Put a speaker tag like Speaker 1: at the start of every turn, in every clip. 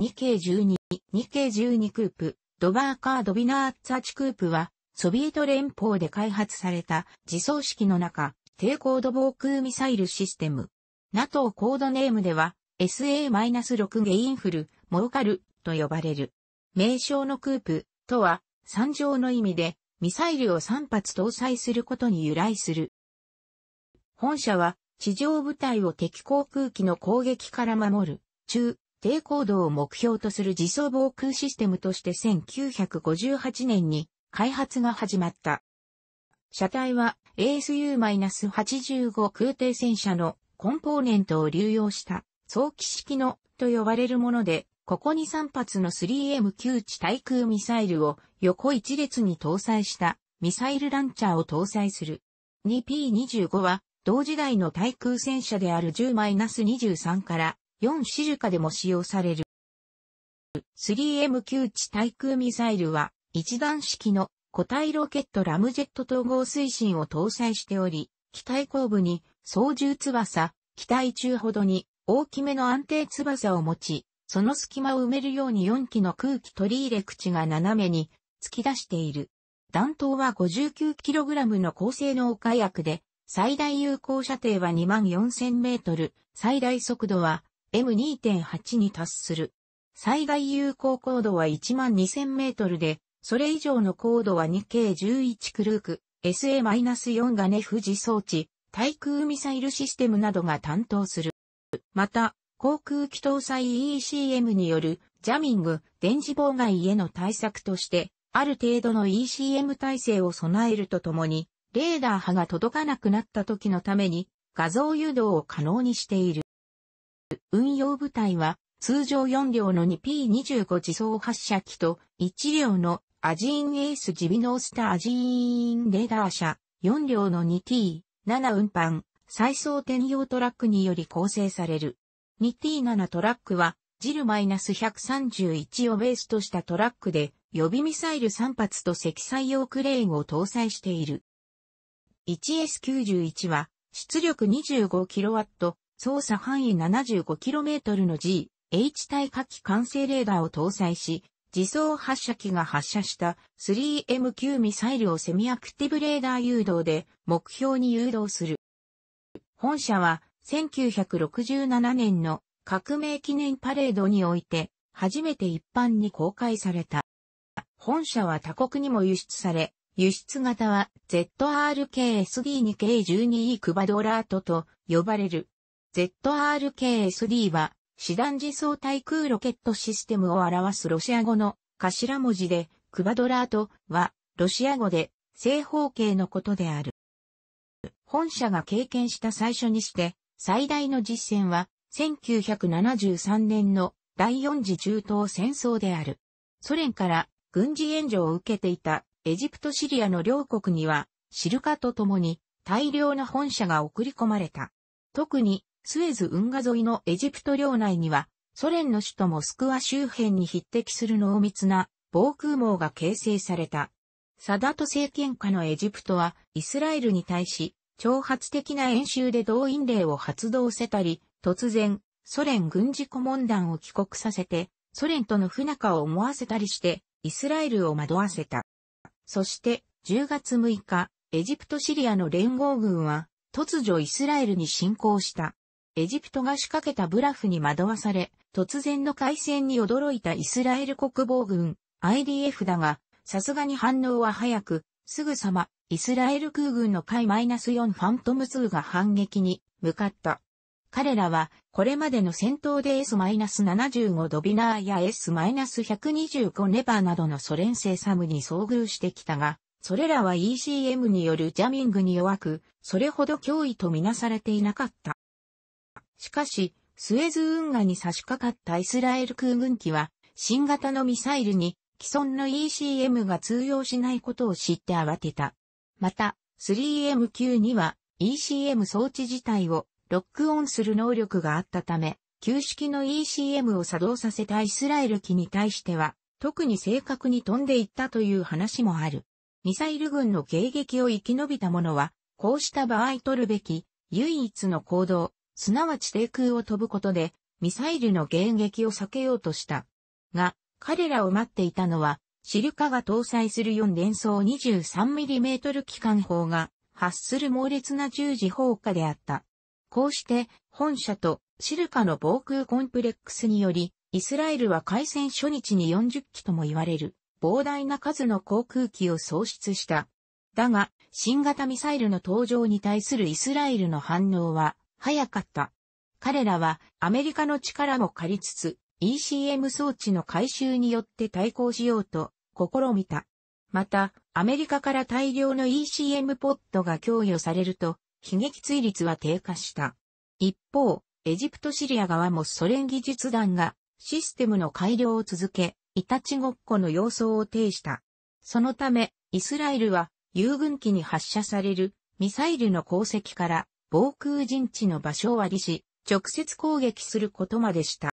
Speaker 1: 2K12、2K12 クープ、ドバーカードビナーッツァチクープは、ソビエト連邦で開発された自走式の中、低高度防空ミサイルシステム。NATO コードネームでは、SA-6 ゲインフル、モーカルと呼ばれる。名称のクープ、とは、三乗の意味で、ミサイルを3発搭載することに由来する。本社は、地上部隊を敵航空機の攻撃から守る、中、低高度を目標とする自走防空システムとして1958年に開発が始まった。車体は ASU-85 空挺戦車のコンポーネントを流用した早期式のと呼ばれるもので、ここに3発の 3M9 地対空ミサイルを横一列に搭載したミサイルランチャーを搭載する。2P25 は同時代の対空戦車である10-23から4シルカでも使用される。3M9 地対空ミサイルは、一段式の固体ロケットラムジェット統合推進を搭載しており、機体後部に操縦翼、機体中ほどに大きめの安定翼を持ち、その隙間を埋めるように4機の空気取り入れ口が斜めに突き出している。弾頭は 59kg の高性能火薬で、最大有効射程は2万4000メートル、最大速度は M2.8 に達する。最大有効高度は12000メートルで、それ以上の高度は 2K11 クルーク、SA-4 がネフジ装置、対空ミサイルシステムなどが担当する。また、航空機搭載 ECM によるジャミング、電磁妨害への対策として、ある程度の ECM 体制を備えるとともに、レーダー波が届かなくなった時のために画像誘導を可能にしている。運用部隊は、通常4両の 2P25 自走発射機と、1両のアジーンエースジビノースターアジーンレーダー車、4両の 2T7 運搬、再装転用トラックにより構成される。2T7 トラックは、ジル -131 をベースとしたトラックで、予備ミサイル3発と積載用クレーンを搭載している。1S91 は、出力 25kW、操作範囲 75km の G、H 対火器管制レーダーを搭載し、自走発射機が発射した3 m 級ミサイルをセミアクティブレーダー誘導で目標に誘導する。本社は1967年の革命記念パレードにおいて初めて一般に公開された。本社は他国にも輸出され、輸出型は ZRKSD2K12E クバドラートと呼ばれる ZRKSD は、師団自走対空ロケットシステムを表すロシア語の頭文字で、クバドラートは、ロシア語で、正方形のことである。本社が経験した最初にして、最大の実践は、1973年の第四次中東戦争である。ソ連から軍事援助を受けていたエジプトシリアの両国にはシルカと共に大量の本社が送り込まれた。特にスエズ運河沿いのエジプト領内には、ソ連の首都モスクワ周辺に匹敵する濃密な防空網が形成された。サダト政権下のエジプトは、イスラエルに対し、挑発的な演習で動員令を発動せたり、突然、ソ連軍事顧問団を帰国させて、ソ連との不仲を思わせたりして、イスラエルを惑わせた。そして、10月6日、エジプト・シリアの連合軍は、突如イスラエルに侵攻した。エジプトが仕掛けたブラフに惑わされ、突然の海戦に驚いたイスラエル国防軍 IDF だが、さすがに反応は早く、すぐさま、イスラエル空軍の海 -4 ファントム2が反撃に向かった。彼らは、これまでの戦闘で S-75 ドビナーや S-125 ネバーなどのソ連製サムに遭遇してきたが、それらは ECM によるジャミングに弱く、それほど脅威とみなされていなかった。しかし、スエズ運河に差し掛かったイスラエル空軍機は、新型のミサイルに既存の ECM が通用しないことを知って慌てた。また、3M 級には ECM 装置自体をロックオンする能力があったため、旧式の ECM を作動させたイスラエル機に対しては、特に正確に飛んでいったという話もある。ミサイル軍の迎撃を生き延びた者は、こうした場合取るべき唯一の行動すなわち低空を飛ぶことで、ミサイルの迎撃を避けようとした。が、彼らを待っていたのは、シルカが搭載する4連装 23mm 機関砲が発する猛烈な十字砲火であった。こうして、本社とシルカの防空コンプレックスにより、イスラエルは開戦初日に40機とも言われる、膨大な数の航空機を喪失した。だが、新型ミサイルの登場に対するイスラエルの反応は、早かった。彼らはアメリカの力も借りつつ、ECM 装置の回収によって対抗しようと試みた。また、アメリカから大量の ECM ポットが供与されると、悲劇追率は低下した。一方、エジプトシリア側もソ連技術団がシステムの改良を続け、イタチごっこの様相を呈した。そのため、イスラエルは、遊軍機に発射されるミサイルの功績から防空陣地の場所を割りし、直接攻撃することまでした。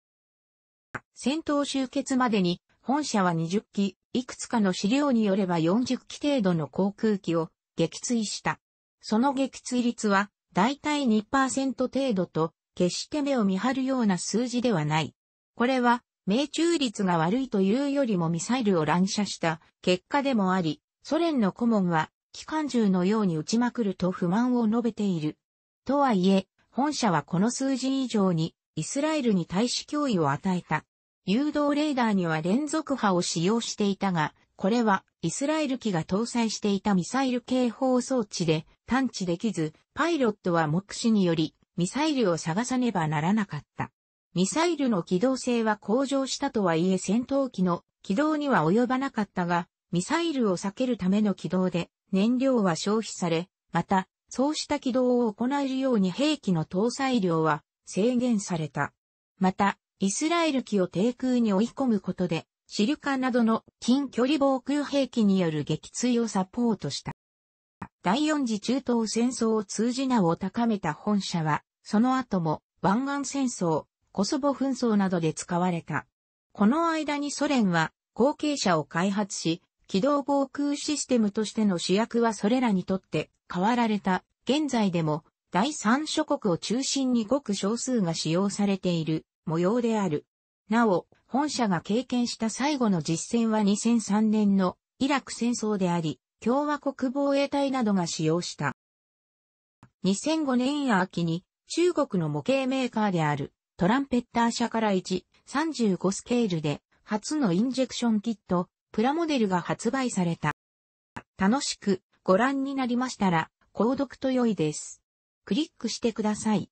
Speaker 1: 戦闘終結までに、本社は20機、いくつかの資料によれば40機程度の航空機を撃墜した。その撃墜率は、だいたい2%程度と、決して目を見張るような数字ではない。これは、命中率が悪いというよりもミサイルを乱射した結果でもあり、ソ連の顧問は機関銃のように撃ちまくると不満を述べている。とはいえ、本社はこの数字以上にイスラエルに対し脅威を与えた。誘導レーダーには連続波を使用していたが、これはイスラエル機が搭載していたミサイル警報装置で探知できず、パイロットは目視によりミサイルを探さねばならなかった。ミサイルの機動性は向上したとはいえ戦闘機の軌道には及ばなかったが、ミサイルを避けるための軌道で燃料は消費され、またそうした起動を行えるように兵器の搭載量は制限された。また、イスラエル機を低空に追い込むことで、シルカなどの近距離防空兵器による撃墜をサポートした。第四次中東戦争を通じ名を高めた本社は、その後も湾岸戦争、コソボ紛争などで使われた。この間にソ連は後継者を開発し、機動防空システムとしての主役はそれらにとって変わられた。現在でも第三諸国を中心にごく少数が使用されている模様である。なお、本社が経験した最後の実戦は2003年のイラク戦争であり、共和国防衛隊などが使用した。2005年秋に中国の模型メーカーであるトランペッター社から1、35スケールで初のインジェクションキットプラモデルが発売された。楽しくご覧になりましたら、購読と良いです。クリックしてください。